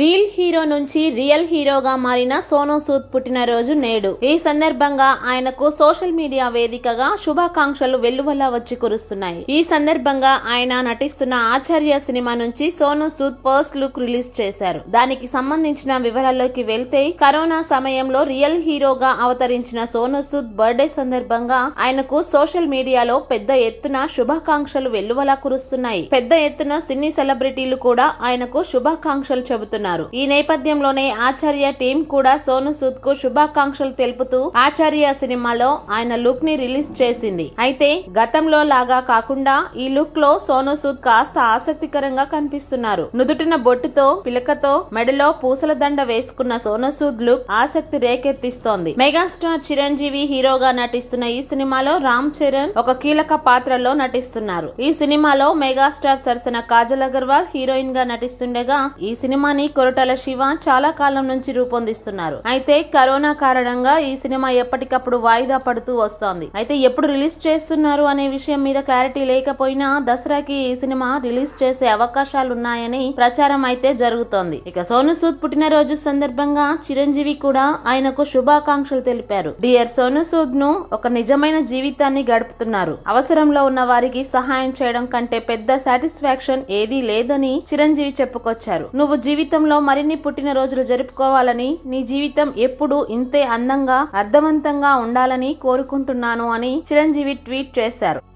real hero నుంచి real హీరోగా మారిన సోనూ సూద్ పుట్టినరోజు నేడు ఈ సందర్భంగా ఆయనకు సోషల్ మీడియా వేదికగా శుభాకాంక్షలు వెల్లువల్ల వచ్చి కురుస్తున్నాయి ఈ సందర్భంగా ఆయన నటిస్తున్న ఆచార్య సినిమా నుంచి Sonu Sood first look release చేశారు దానికి సంబంధించిన వివరాల్లోకి వెళ్తే కరోనా సమయంలో రియల్ హీరోగా అవతరించిన సోనూ సూద్ బర్త్డే సందర్భంగా ఆయనకు సోషల్ మీడియాలో పెద్ద ఎత్తున శుభాకాంక్షలు వెల్లువలా కురుస్తున్నాయి పెద్ద ఎత్తున సినీ సెలబ్రిటీలు కూడా ఆయనకు శుభాకాంక్షలు చెబుతున్నారు పాల్గొన్నారు ఈ నేపథ్యంలోనే ఆచార్య టీం కూడా సోను సూద్ కు శుభాకాంక్షలు తెలుపుతూ ఆచార్య సినిమాలో ఆయన లుక్ ని రిలీజ్ చేసింది అయితే గతంలో లాగా కాకుండా ఈ లుక్ లో సోను సూద్ కాస్త ఆసక్తికరంగా కనిపిస్తున్నారు నుదుటిన బొట్టుతో పిలకతో మెడలో పూసల దండ వేసుకున్న సోను సూద్ లుక్ ఆసక్తి రేకెత్తిస్తోంది మెగాస్టార్ చిరంజీవి హీరోగా నటిస్తున్న ఈ సినిమాలో రామ్ చరణ్ ఒక కీలక పాత్రలో నటిస్తున్నారు ఈ సినిమాలో మెగాస్టార్ సరసన కాజల్ అగర్వాల్ హీరోయిన్ గా నటిస్తుండగా ఈ సినిమాని కొరటాల శివ చాలా కాలం నుంచి రూపొందిస్తున్నారు అయితే కరోనా కారణంగా ఈ సినిమా ఎప్పటికప్పుడు వాయిదా పడుతూ వస్తోంది అయితే ఎప్పుడు రిలీజ్ చేస్తున్నారు అనే విషయం మీద క్లారిటీ లేకపోయినా దసరాకి ఈ సినిమా రిలీజ్ చేసే అవకాశాలు ఉన్నాయని ప్రచారం అయితే జరుగుతోంది ఇక సోను సూద్ పుట్టినరోజు సందర్భంగా చిరంజీవి కూడా ఆయనకు శుభాకాంక్షలు తెలిపారు డియర్ సోను సూద్ ను ఒక నిజమైన జీవితాన్ని గడుపుతున్నారు అవసరంలో ఉన్న వారికి సహాయం చేయడం కంటే పెద్ద సాటిస్ఫాక్షన్ ఏదీ లేదని చిరంజీవి చెప్పుకొచ్చారు నువ్వు జీవితం జీవితంలో మరిన్ని పుట్టినరోజులు జరుపుకోవాలని నీ జీవితం ఎప్పుడు ఇంతే అందంగా అర్థవంతంగా ఉండాలని కోరుకుంటున్నాను అని చిరంజీవి ట్వీట్ చేశారు